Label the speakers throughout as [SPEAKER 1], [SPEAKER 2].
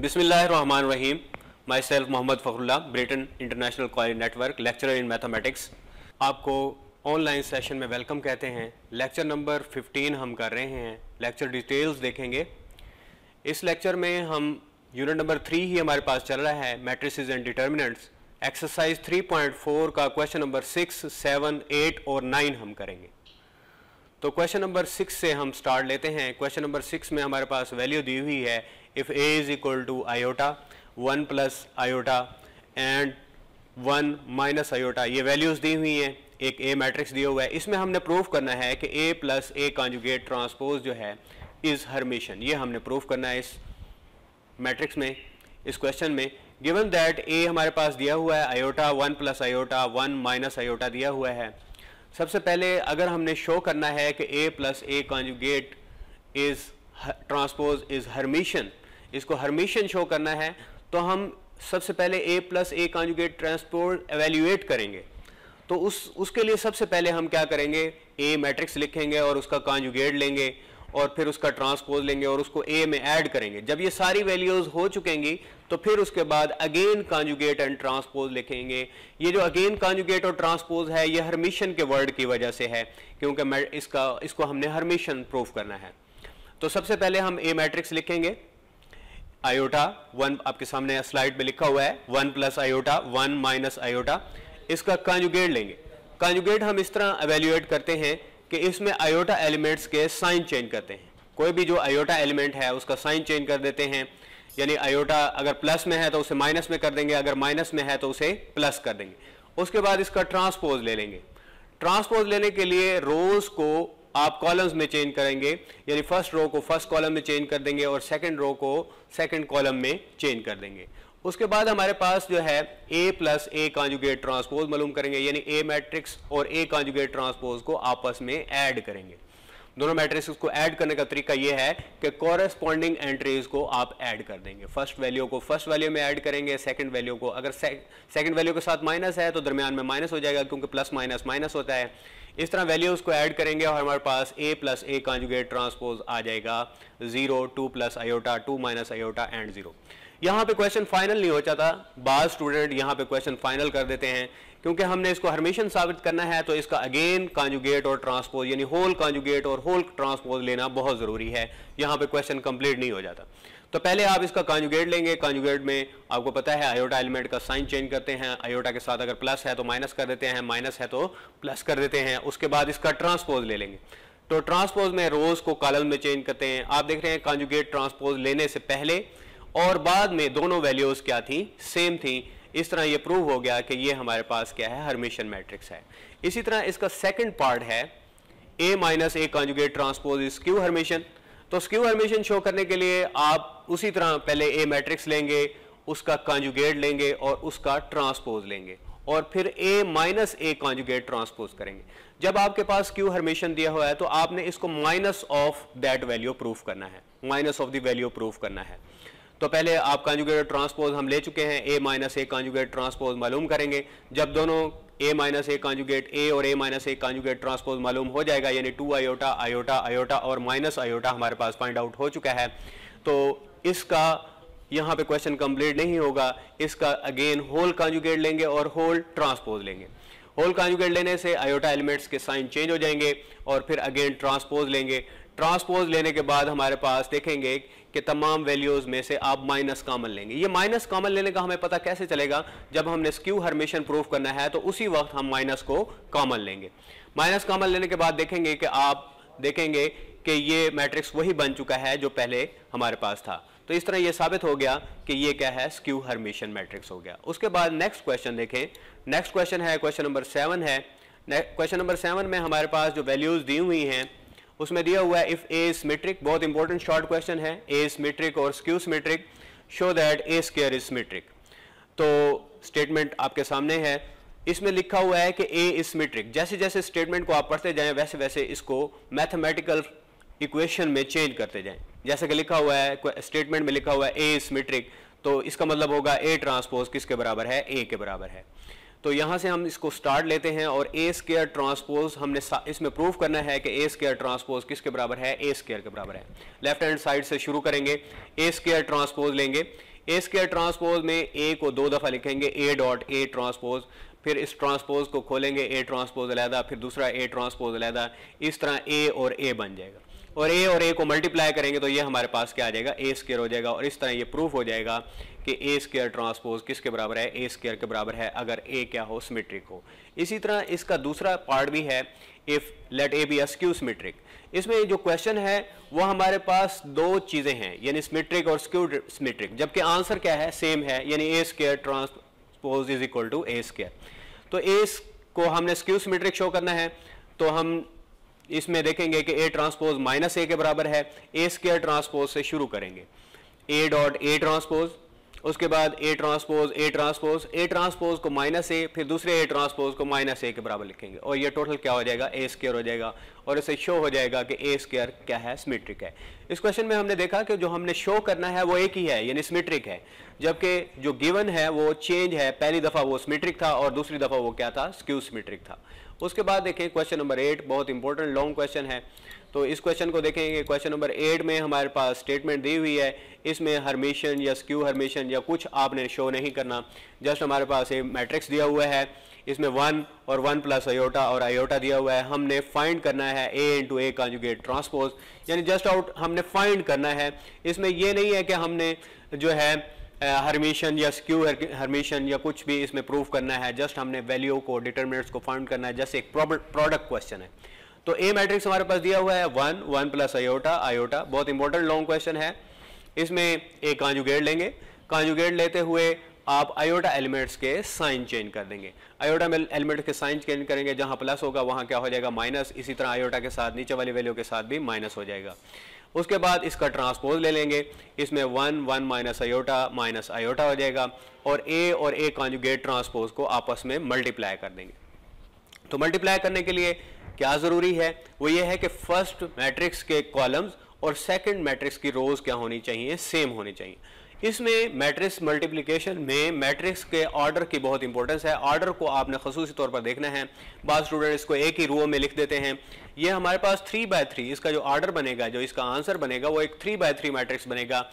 [SPEAKER 1] my myself Mohammad Fakhrullah Britain international college network lecture in mathematics आपको online session में welcome कहते हैं लेक्चर नंबर 15 हम कर रहे हैं लेक्चर डिटेल्स देखेंगे इस लेक्चर में हम यूनिट नंबर थ्री ही हमारे पास चल रहा है मैट्रिसेस एंड डिटर्मिनेंट्स एक्सरसाइज 3.4 का question number six seven eight और नाइन हम करेंगे तो क्वेश्चन नंबर सिक्स से हम स्टार्ट लेते हैं क्वेश्चन नंबर सिक्स में हमारे पास वैल्यू दी हुई है if A is equal to iota one plus iota and one minus iota ये वैल्यूज़ दी हुई हैं एक ए मैट्रिक्स दिया हुआ है इसमें हमने प्रूफ करना है कि A plus A conjugate transpose जो है इज़ हर्मेशन ये हमने प्रूफ करना है इस मैट्रिक्स में इस क्वेश्चन में गिवन दैट ए हमारे पास दिया हुआ है iota one plus iota one minus iota दिया हुआ है सबसे पहले अगर हमने शो करना है कि A plus A conjugate is transpose is Hermitian इसको हर्मिशन शो करना है तो हम सबसे पहले A plus A conjugate transpose evaluate करेंगे तो उस उसके लिए सबसे पहले हम क्या करेंगे ए मैट्रिक्स लिखेंगे और उसका कॉन्जुगेट लेंगे और फिर उसका ट्रांसपोज लेंगे और उसको ए में ऐड करेंगे जब ये सारी वैल्यूज हो चुकेंगी तो फिर उसके बाद अगेन कॉन्जुगेट एंड ट्रांसपोज लिखेंगे ये जो अगेन कॉन्जुगेट और ट्रांसपोज है ये हरमिशन के वर्ड की वजह से है क्योंकि इसका इसको हमने हरमिशन प्रूफ करना है तो सबसे पहले हम ए मैट्रिक्स लिखेंगे आयोटा वन आपके सामने स्लाइड में लिखा हुआ है one plus iota one minus iota इसका कांजुगेट लेंगे कांजुगेट हम इस तरह एवेल्यूएट करते हैं कि इसमें आयोटा एलिमेंट्स के साइन चेंज करते हैं कोई भी जो आयोटा एलिमेंट है उसका साइन चेंज कर देते हैं यानी आयोटा अगर प्लस में है तो उसे माइनस में कर देंगे अगर माइनस में है तो उसे प्लस कर देंगे उसके बाद इसका ट्रांसपोज ले लेंगे ट्रांसपोज लेने के लिए रोज को आप कॉलम्स में चेंज करेंगे यानी फर्स्ट रो को फर्स्ट कॉलम में चेंज कर देंगे और सेकंड रो को सेकंड कॉलम में चेंज कर देंगे उसके बाद हमारे पास जो है A plus A conjugate transpose मालूम करेंगे यानी ए मैट्रिक्स और ए कॉन्जुगेट ट्रांसपोज को आपस में ऐड करेंगे दोनों मैट्रिक्स को ऐड करने का तरीका यह है कि कॉरेस्पॉन्डिंग एंट्रीज को आप ऐड कर देंगे फर्स्ट वैल्यू को फर्स्ट वैल्यू में ऐड करेंगे सेकंड वैल्यू को अगर सेकंड वैल्यू के साथ माइनस है तो दरमियान में माइनस हो जाएगा क्योंकि प्लस माइनस माइनस होता है इस तरह वैल्यूज़ को ऐड करेंगे और हमारे पास A plus A conjugate transpose आ जाएगा zero two plus iota two minus iota and zero यहाँ पे क्वेश्चन फाइनल नहीं हो जाता बाद स्टूडेंट यहाँ पे क्वेश्चन फाइनल कर देते हैं क्योंकि हमने इसको हरमेशन साबित करना है तो इसका अगेन कॉन्जुगेट और ट्रांसपोज यानी होल कॉन्जुगेट और होल ट्रांसपोज लेना बहुत ज़रूरी है यहाँ पे क्वेश्चन कंप्लीट नहीं हो जाता तो पहले आप इसका कांजुगेट लेंगे कॉन्जुगेट में आपको पता है आयोटा एलिमेंट का साइन चेंज करते हैं आयोटा के साथ अगर प्लस है तो माइनस कर देते हैं माइनस है तो प्लस कर देते हैं उसके बाद इसका ट्रांसपोज ले लेंगे तो ट्रांसपोज में रोज को कॉलम में चेंज करते हैं आप देख रहे हैं कांजुगेट ट्रांसपोज लेने से पहले और बाद में दोनों वैल्यूज क्या थी सेम थी इस तरह ये प्रूव हो गया कि ये हमारे पास क्या है हरमेशन मैट्रिक्स है इसी तरह इसका सेकंड पार्ट है A minus A conjugate transpose is skew Hermitian तो स्क्यू हर्मिशन शो करने के लिए आप उसी तरह पहले ए मैट्रिक्स लेंगे उसका कॉन्जुगेट लेंगे और उसका ट्रांसपोज लेंगे और फिर A minus A conjugate transpose करेंगे जब आपके पास क्यू हर्मेशन दिया हुआ है तो आपने इसको minus of that value proof करना है minus of the value proof करना है तो पहले आप कॉन्जुगेट ट्रांसपोज हम ले चुके हैं A minus A conjugate transpose मालूम करेंगे जब दोनों ए माइनस ए कांजुगेट ए और A minus A conjugate transpose मालूम हो जाएगा यानी टू आयोटा आयोटा आयोटा और माइनस आयोटा हमारे पास फाइंड आउट हो चुका है तो इसका यहाँ पे क्वेश्चन कंप्लीट नहीं होगा इसका अगेन होल कांजुगेट लेंगे और होल ट्रांसपोज लेंगे होल कांजुगेट लेने से आयोटा एलिमेंट्स के साइन चेंज हो जाएंगे और फिर अगेन ट्रांसपोज लेंगे ट्रांसपोज लेने के बाद हमारे पास देखेंगे कि तमाम वैल्यूज में से आप माइनस कॉमन लेंगे ये माइनस कॉमन लेने का हमें पता कैसे चलेगा जब हमने स्क्यू हरमेशन प्रूफ करना है तो उसी वक्त हम माइनस को कॉमन लेंगे माइनस कॉमन लेने के बाद देखेंगे कि आप देखेंगे कि ये मैट्रिक्स वही बन चुका है जो पहले हमारे पास था तो इस तरह ये साबित हो गया कि ये क्या है स्क्यू हरमेशन मैट्रिक्स हो गया उसके बाद नेक्स्ट क्वेश्चन देखें नेक्स्ट क्वेश्चन है क्वेश्चन नंबर सेवन है क्वेश्चन नंबर सेवन में हमारे पास जो वैल्यूज दी हुई हैं उसमें दिया हुआ है इफ ए सिमेट्रिक बहुत इंपॉर्टेंट शॉर्ट क्वेश्चन है ए सिमेट्रिक और skew symmetric show that A square is symmetric तो स्टेटमेंट आपके सामने है इसमें लिखा हुआ है कि ए इज सिमेट्रिक जैसे जैसे स्टेटमेंट को आप पढ़ते जाएं वैसे वैसे इसको मैथमेटिकल इक्वेशन में चेंज करते जाएं जैसे कि लिखा हुआ है स्टेटमेंट में लिखा हुआ है ए इज सिमेट्रिक तो इसका मतलब होगा ए ट्रांसपोज किसके बराबर है ए के बराबर है तो यहाँ से हम इसको स्टार्ट लेते हैं और ए स्केयर ट्रांसपोज हमने इसमें प्रूव करना है कि ए स्केयर ट्रांसपोज किसके बराबर है ए स्केयर के बराबर है लेफ्ट हैंड साइड से शुरू करेंगे ए स्केयर ट्रांसपोज लेंगे ए स्केयर ट्रांसपोज में ए को दो दफ़ा लिखेंगे ए डॉट ए ट्रांसपोज फिर इस ट्रांसपोज को खोलेंगे ए ट्रांसपोज अलहदा फिर दूसरा ए ट्रांसपोज अलहदा इस तरह ए और ए बन जाएगा और ए और ए को मल्टीप्लाई करेंगे तो ये हमारे पास क्या आ जाएगा ए स्केयर हो जाएगा और इस तरह ये प्रूफ हो जाएगा कि ए स्केयर ट्रांसपोज किसके बराबर है ए स्केयर के बराबर है अगर ए क्या हो सिमेट्रिक हो इसी तरह इसका दूसरा पार्ट भी है if let A B is symmetric इसमें जो क्वेश्चन है वो हमारे पास दो चीज़ें हैं यानी सिमेट्रिक और स्क्यू सिमेट्रिक जबकि आंसर क्या है सेम है यानी A square transpose is equal to A square तो ए को हमने स्क्यू सिमेट्रिक शो करना है तो हम इसमें देखेंगे कि ए ट्रांसपोज माइनस ए के बराबर है ए स्केयर ट्रांसपोज से शुरू करेंगे ए डॉट ए ट्रांसपोज उसके बाद A transpose A transpose A transpose को माइनस ए फिर दूसरे ए ट्रांसपोज को माइनस ए के बराबर लिखेंगे और ये टोटल क्या हो जाएगा ए स्केयर हो जाएगा और इसे शो हो जाएगा कि ए स्केयर क्या है सिमेट्रिक है इस क्वेश्चन में हमने देखा कि जो हमने शो करना है वो एक ही है यानी स्मिट्रिक है जबकि जो गिवन है वो चेंज है पहली दफ़ा वो स्मिट्रिक था और दूसरी दफ़ा वो क्या था स्क्यू स्मिट्रिक था उसके बाद देखें क्वेश्चन नंबर एट बहुत इंपॉर्टेंट लॉन्ग क्वेश्चन है तो इस क्वेश्चन को देखेंगे क्वेश्चन नंबर एट में हमारे पास स्टेटमेंट दी हुई है इसमें हरमेशन या स्क्यू हरमेशन या कुछ आपने शो नहीं करना जस्ट हमारे पास ये मैट्रिक्स दिया हुआ है इसमें वन और वन प्लस आयोटा और आयोटा दिया हुआ है हमने फाइंड करना है A into A conjugate transpose यानी जस्ट आउट हमने फाइंड करना है इसमें यह नहीं है कि हमने जो है हरमिशन या स्क्यू हरमिशन या कुछ भी इसमें प्रूव करना है जस्ट हमने वैल्यू को डिटर्मिनेट्स को फाइंड करना है जैसे एक प्रोडक्ट क्वेश्चन है तो ए मैट्रिक्स हमारे पास दिया हुआ है one one plus iota iota बहुत इंपॉर्टेंट लॉन्ग क्वेश्चन है इसमें एक कांजुगेट लेंगे कांजुगेट लेते हुए आप आयोटा एलिमेंट्स के साइन चेंज कर देंगे आयोटा एलिमेंट के साइन चेंज करेंगे जहाँ प्लस होगा वहाँ क्या हो जाएगा माइनस इसी तरह आयोटा के साथ नीचे वाली वैल्यू के साथ भी माइनस हो जाएगा उसके बाद इसका ट्रांसपोज ले लेंगे इसमें one one minus iota minus iota हो जाएगा और ए और ए कॉन्जुगेट ट्रांसपोज को आपस में मल्टीप्लाई कर देंगे तो मल्टीप्लाई करने के लिए क्या ज़रूरी है वो ये है कि फर्स्ट मैट्रिक्स के कॉलम्स और सेकंड मैट्रिक्स की रोज़ क्या होनी चाहिए सेम होनी चाहिए इसमें मैट्रिक्स मल्टीप्लिकेशन में मैट्रिक्स के ऑर्डर की बहुत इंपॉर्टेंस है ऑर्डर को आपने खसूस तौर पर देखना है बाद स्टूडेंट इसको एक ही रो में लिख देते हैं ये हमारे पास थ्री बाय थ्री इसका जो ऑर्डर बनेगा जो इसका आंसर बनेगा वो एक थ्री बाय थ्री मैट्रिक्स बनेगा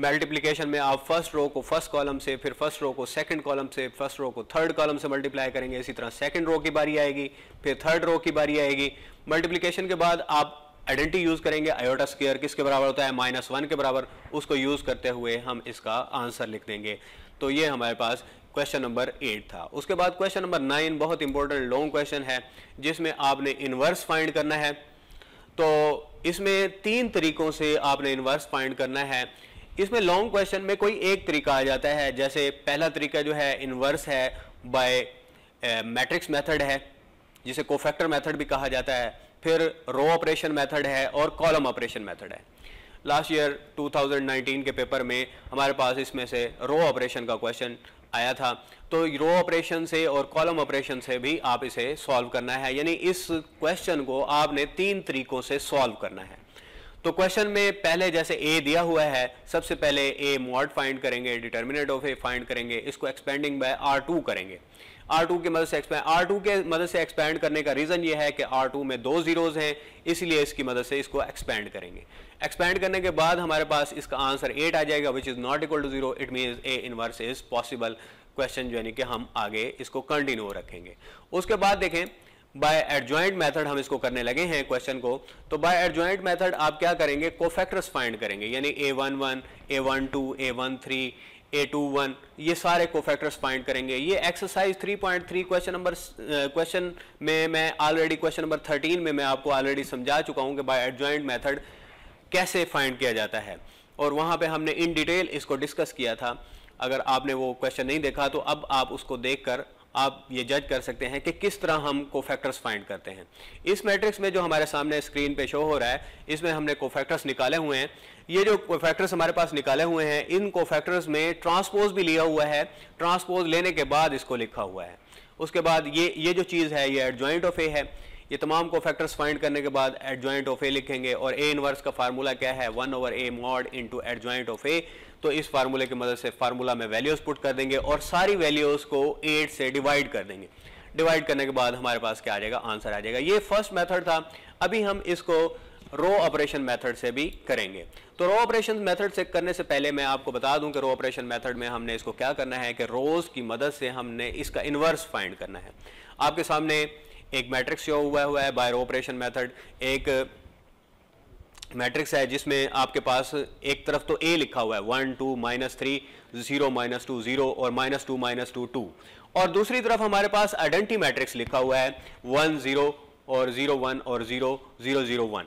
[SPEAKER 1] मल्टीप्लिकेशन में आप फर्स्ट रो को फर्स्ट कॉलम से फिर फर्स्ट रो को सेकंड कॉलम से फर्स्ट रो को थर्ड कॉलम से मल्टीप्लाई करेंगे इसी तरह सेकंड रो की बारी आएगी फिर थर्ड रो की बारी आएगी मल्टीप्लिकेशन के बाद आप आइडेंटिटी यूज करेंगे आयोटा स्केयर किसके बराबर होता है माइनस वन के बराबर उसको यूज करते हुए हम इसका आंसर लिख देंगे तो ये हमारे पास क्वेश्चन नंबर एट था उसके बाद क्वेश्चन नंबर नाइन बहुत इंपॉर्टेंट लॉन्ग क्वेश्चन है जिसमें आपने इन्वर्स फाइंड करना है तो इसमें तीन तरीकों से आपने इन्वर्स फाइंड करना है इसमें लॉन्ग क्वेश्चन में कोई एक तरीका आ जाता है जैसे पहला तरीका जो है इनवर्स है बाय मैट्रिक्स मेथड है जिसे कोफैक्टर मेथड भी कहा जाता है फिर रो ऑपरेशन मेथड है और कॉलम ऑपरेशन मेथड है लास्ट ईयर 2019 के पेपर में हमारे पास इसमें से रो ऑपरेशन का क्वेश्चन आया था तो रो ऑपरेशन से और कॉलम ऑपरेशन से भी आप इसे सॉल्व करना है यानी इस क्वेश्चन को आपने तीन तरीकों से सॉल्व करना है तो क्वेश्चन में पहले जैसे ए दिया हुआ है सबसे पहले ए मॉड फाइंड करेंगे डिटर्मिनेट ऑफ ए फाइंड करेंगे इसको एक्सपेंडिंग बाय आर टू करेंगे R2 के मदद से एक्सपैंड R2 के मदद से एक्सपैंड करने का रीज़न ये है कि R2 में दो ज़ीरोज़ हैं इसलिए इसकी मदद से इसको एक्सपैंड करेंगे एक्सपैंड करने के बाद हमारे पास इसका आंसर एट आ जाएगा which is not equal to zero it mean A inverse is possible question जो है कि हम आगे इसको कंटिन्यू रखेंगे उसके बाद देखें बाय एडजॉइंट मेथड हम इसको करने लगे हैं क्वेश्चन को तो बाय एडजॉइंट मेथड आप क्या करेंगे कोफैक्टर्स फाइंड करेंगे यानी A one one A one two A one three A two one ये सारे कोफैक्टर्स पॉइंट करेंगे ये एक्सरसाइज 3.3 क्वेश्चन नंबर क्वेश्चन में मैं ऑलरेडी क्वेश्चन नंबर 13 में मैं आपको ऑलरेडी समझा चुका हूँ कि बाय एडजॉइंट मेथड कैसे फाइंड किया जाता है और वहाँ पे हमने इन डिटेल इसको डिस्कस किया था अगर आपने वो क्वेश्चन नहीं देखा तो अब आप उसको देख आप ये जज कर सकते हैं कि किस तरह हम कोफैक्टर्स फाइंड करते हैं इस मैट्रिक्स में जो हमारे सामने स्क्रीन पे शो हो रहा है इसमें हमने कोफैक्टर्स निकाले हुए हैं ये जो कोफैक्टर्स हमारे पास निकाले हुए हैं इन कोफैक्टर्स में ट्रांसपोज भी लिया हुआ है ट्रांसपोज लेने के बाद इसको लिखा हुआ है उसके बाद ये ये जो चीज़ है ये एडजॉइंट ऑफ ए है ये तमाम को फैक्टर्स फाइंड करने के बाद एडजॉइंट ऑफ ए लिखेंगे और ए इनवर्स का फार्मूला क्या है one over A mod into adjoint of A तो इस फार्मूले की मदद से फार्मूला में वैल्यूज पुट कर देंगे और सारी वैल्यूज को एट से डिवाइड कर देंगे डिवाइड करने के बाद हमारे पास क्या आ जाएगा आंसर आ जाएगा ये फर्स्ट मेथड था अभी हम इसको रो ऑपरेशन मेथड से भी करेंगे तो रो ऑपरेशन मेथड से करने से पहले मैं आपको बता दूं कि रो ऑपरेशन मेथड में हमने इसको क्या करना है कि रोज की मदद से हमने इसका इनवर्स फाइंड करना है आपके सामने एक मैट्रिक्स शो हुआ हुआ है बाय ऑपरेशन मेथड एक मैट्रिक्स uh, है जिसमें आपके पास एक तरफ तो ए लिखा हुआ है one two minus three zero minus two zero और minus two minus two two और दूसरी तरफ हमारे पास आइडेंटी मैट्रिक्स लिखा हुआ है वन जीरो और जीरो वन और जीरो जीरो जीरो वन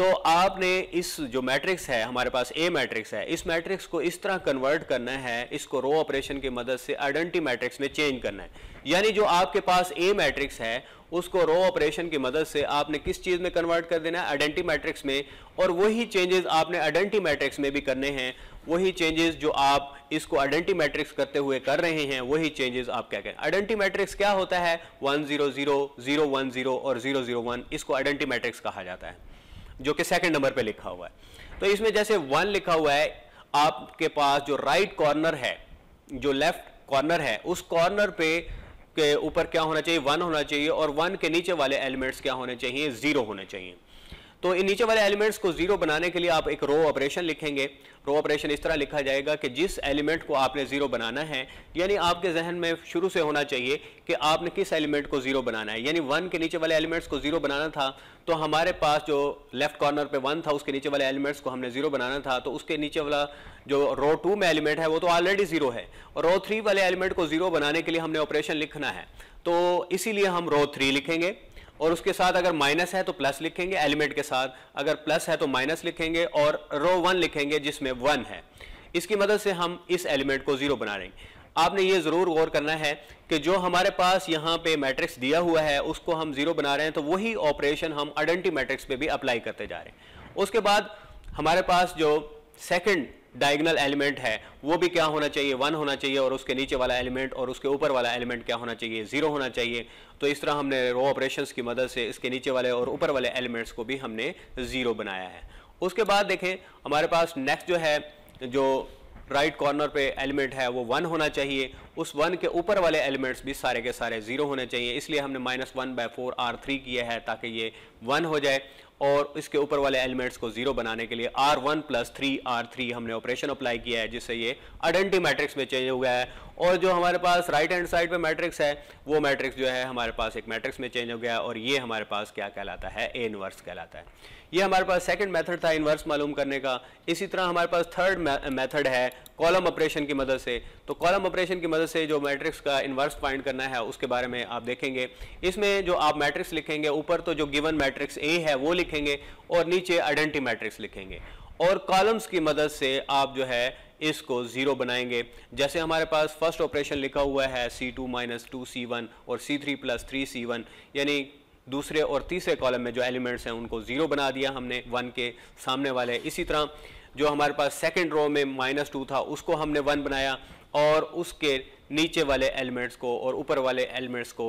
[SPEAKER 1] तो आपने इस जो मैट्रिक्स है हमारे पास ए मैट्रिक्स है इस मैट्रिक्स को इस तरह कन्वर्ट करना है इसको रो ऑपरेशन की मदद से आइडेंटी मैट्रिक्स में चेंज करना है यानी जो आपके पास ए मैट्रिक्स है उसको रो ऑपरेशन की मदद से आपने किस चीज़ में कन्वर्ट कर देना है आइडेंटी मैट्रिक्स में और वही चेंजेस आपने आइडेंटी मैट्रिक्स में भी करने हैं वही चेंजेस जो आप इसको आइडेंटी मैट्रिक्स करते हुए कर रहे हैं वही चेंजेस आप क्या करें आइडेंटी मैट्रिक्स क्या होता है one zero zero zero one zero और जीरो जीरो वन इसको आइडेंटी मैट्रिक्स कहा जाता है जो कि सेकंड नंबर पे लिखा हुआ है तो इसमें जैसे वन लिखा हुआ है आपके पास जो राइट कॉर्नर है जो लेफ्ट कॉर्नर है उस कॉर्नर पे के ऊपर क्या होना चाहिए वन होना चाहिए और वन के नीचे वाले एलिमेंट्स क्या होने चाहिए जीरो होने चाहिए तो इन नीचे वाले एलिमेंट्स को जीरो बनाने के लिए आप एक रो ऑपरेशन लिखेंगे रो ऑपरेशन इस तरह लिखा जाएगा कि जिस एलिमेंट को आपने जीरो बनाना है यानी आपके जहन में शुरू से होना चाहिए कि आपने किस एलिमेंट को जीरो बनाना है यानी वन के नीचे वाले एलिमेंट्स को जीरो बनाना था तो हमारे पास जो लेफ्ट कॉर्नर पे वन था उसके नीचे वाले एलिमेंट्स को हमने जीरो बनाना था तो उसके नीचे वाला जो रो टू में एलिमेंट है वो तो ऑलरेडी जीरो है और रो थ्री वाले एलिमेंट को जीरो बनाने के लिए हमने ऑपरेशन लिखना है तो इसीलिए हम रो थ्री लिखेंगे और उसके साथ अगर माइनस है तो प्लस लिखेंगे एलिमेंट के साथ अगर प्लस है तो माइनस लिखेंगे और रो वन लिखेंगे जिसमें वन है इसकी मदद से हम इस एलिमेंट को ज़ीरो बना देंगे आपने ये ज़रूर गौर करना है कि जो हमारे पास यहाँ पे मैट्रिक्स दिया हुआ है उसको हम ज़ीरो बना रहे हैं तो वही ऑपरेशन हम आइडेंटी मैट्रिक्स पे भी अप्लाई करते जा रहे हैं उसके बाद हमारे पास जो सेकंड डायगनल एलिमेंट है वो भी क्या होना चाहिए वन होना चाहिए और उसके नीचे वाला एलिमेंट और उसके ऊपर वाला एलिमेंट क्या होना चाहिए ज़ीरो होना चाहिए तो इस तरह हमने रो ऑपरेशन की मदद से इसके नीचे वाले और ऊपर वाले एलिमेंट्स को भी हमने ज़ीरो बनाया है उसके बाद देखें हमारे पास नेक्स्ट जो है जो राइट right कॉर्नर पे एलिमेंट है वो वन होना चाहिए उस वन के ऊपर वाले एलिमेंट्स भी सारे के सारे ज़ीरो होने चाहिए इसलिए हमने minus one by four R three किया है ताकि ये वन हो जाए और इसके ऊपर वाले एलिमेंट्स को जीरो बनाने के लिए R one plus three R three हमने ऑपरेशन अप्लाई किया है जिससे ये आइडेंटी मैट्रिक्स में चेंज हो गया है और जो हमारे पास राइट हैंड साइड पे मैट्रिक्स है वो मैट्रिक्स जो है हमारे पास एक मैट्रिक्स में चेंज हो गया है और ये हमारे पास क्या कहलाता है ए इनवर्स कहलाता है ये हमारे पास सेकंड मेथड था इन्वर्स मालूम करने का इसी तरह हमारे पास थर्ड मेथड है कॉलम ऑपरेशन की मदद से तो कॉलम ऑपरेशन की मदद से जो मैट्रिक्स का इन्वर्स फाइंड करना है उसके बारे में आप देखेंगे इसमें जो आप मैट्रिक्स लिखेंगे ऊपर तो जो गिवन मैट्रिक्स ए है वो लिखेंगे और नीचे आइडेंटी मैट्रिक्स लिखेंगे और कॉलम्स की मदद से आप जो है इसको ज़ीरो बनाएंगे जैसे हमारे पास फर्स्ट ऑपरेशन लिखा हुआ है C2 two minus two C one और C3 three plus three C one यानी दूसरे और तीसरे कॉलम में जो एलिमेंट्स हैं उनको ज़ीरो बना दिया हमने वन के सामने वाले इसी तरह जो हमारे पास सेकेंड रो में माइनस टू था उसको हमने वन बनाया और उसके नीचे वाले एलिमेंट्स को और ऊपर वाले एलिमेंट्स को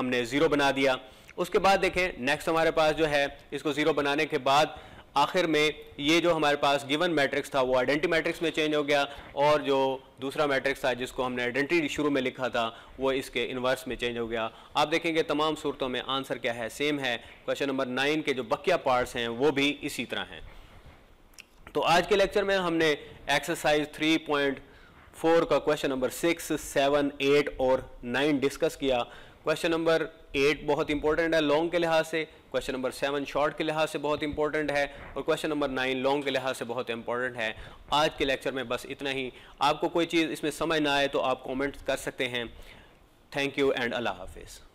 [SPEAKER 1] हमने ज़ीरो बना दिया उसके बाद देखें नेक्स्ट हमारे पास जो है इसको ज़ीरो बनाने के बाद आखिर में ये जो हमारे पास गिवन मैट्रिक्स था वो आइडेंटी मैट्रिक्स में चेंज हो गया और जो दूसरा मैट्रिक्स था जिसको हमने आइडेंटिटी शुरू में लिखा था वो इसके इन्वर्स में चेंज हो गया आप देखेंगे तमाम सूरतों में आंसर क्या है सेम है क्वेश्चन नंबर नाइन के जो बकिया पार्ट्स हैं वो भी इसी तरह हैं तो आज के लेक्चर में हमने एक्सरसाइज थ्री पॉइंट फोर का question number six seven eight और नाइन डिस्कस किया क्वेश्चन नंबर एट बहुत इंपॉर्टेंट है लॉन्ग के लिहाज से क्वेश्चन नंबर सेवन शॉर्ट के लिहाज से बहुत इंपॉर्टेंट है और क्वेश्चन नंबर नाइन लॉन्ग के लिहाज से बहुत इंपॉर्टेंट है आज के लेक्चर में बस इतना ही आपको कोई चीज़ इसमें समझ ना आए तो आप कॉमेंट कर सकते हैं थैंक यू एंड अल्लाह हाफिज़